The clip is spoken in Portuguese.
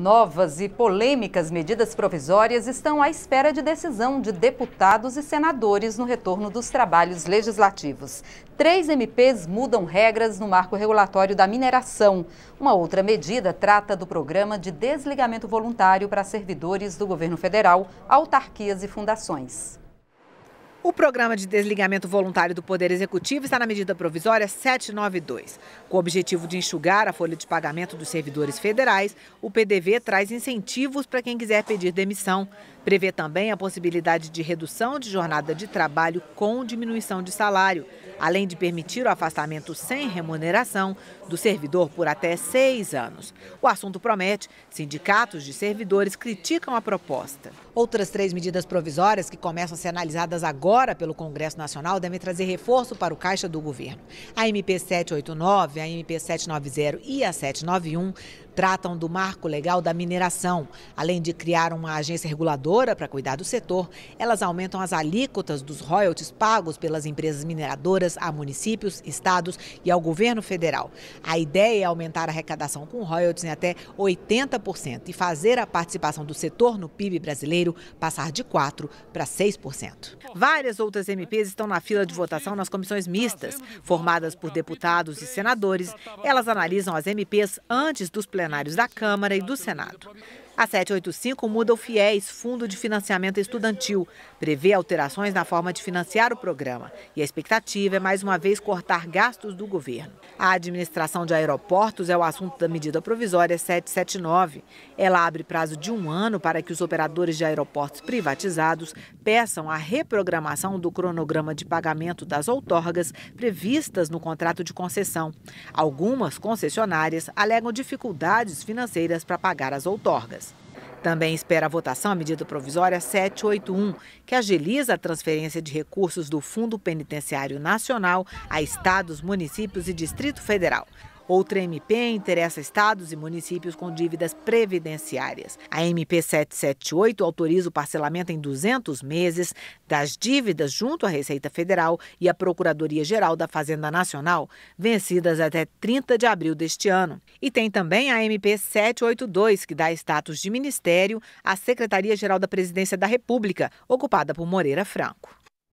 Novas e polêmicas medidas provisórias estão à espera de decisão de deputados e senadores no retorno dos trabalhos legislativos. Três MPs mudam regras no marco regulatório da mineração. Uma outra medida trata do programa de desligamento voluntário para servidores do governo federal, autarquias e fundações. O programa de desligamento voluntário do Poder Executivo está na medida provisória 792. Com o objetivo de enxugar a folha de pagamento dos servidores federais, o PDV traz incentivos para quem quiser pedir demissão. Prevê também a possibilidade de redução de jornada de trabalho com diminuição de salário, além de permitir o afastamento sem remuneração do servidor por até seis anos. O assunto promete, sindicatos de servidores criticam a proposta. Outras três medidas provisórias que começam a ser analisadas agora pelo Congresso Nacional devem trazer reforço para o caixa do governo. A MP 789, a MP 790 e a 791 tratam do marco legal da mineração. Além de criar uma agência reguladora para cuidar do setor, elas aumentam as alíquotas dos royalties pagos pelas empresas mineradoras a municípios, estados e ao governo federal. A ideia é aumentar a arrecadação com royalties em até 80% e fazer a participação do setor no PIB brasileiro passar de 4% para 6%. Várias outras MPs estão na fila de votação nas comissões mistas. Formadas por deputados e senadores, elas analisam as MPs antes dos plenários plenários da Câmara e do Senado. A 785 muda o FIES, Fundo de Financiamento Estudantil. Prevê alterações na forma de financiar o programa. E a expectativa é, mais uma vez, cortar gastos do governo. A administração de aeroportos é o assunto da medida provisória 779. Ela abre prazo de um ano para que os operadores de aeroportos privatizados peçam a reprogramação do cronograma de pagamento das outorgas previstas no contrato de concessão. Algumas concessionárias alegam dificuldades financeiras para pagar as outorgas. Também espera a votação a medida provisória 781, que agiliza a transferência de recursos do Fundo Penitenciário Nacional a estados, municípios e Distrito Federal. Outra MP interessa estados e municípios com dívidas previdenciárias. A MP 778 autoriza o parcelamento em 200 meses das dívidas junto à Receita Federal e à Procuradoria-Geral da Fazenda Nacional, vencidas até 30 de abril deste ano. E tem também a MP 782, que dá status de ministério à Secretaria-Geral da Presidência da República, ocupada por Moreira Franco.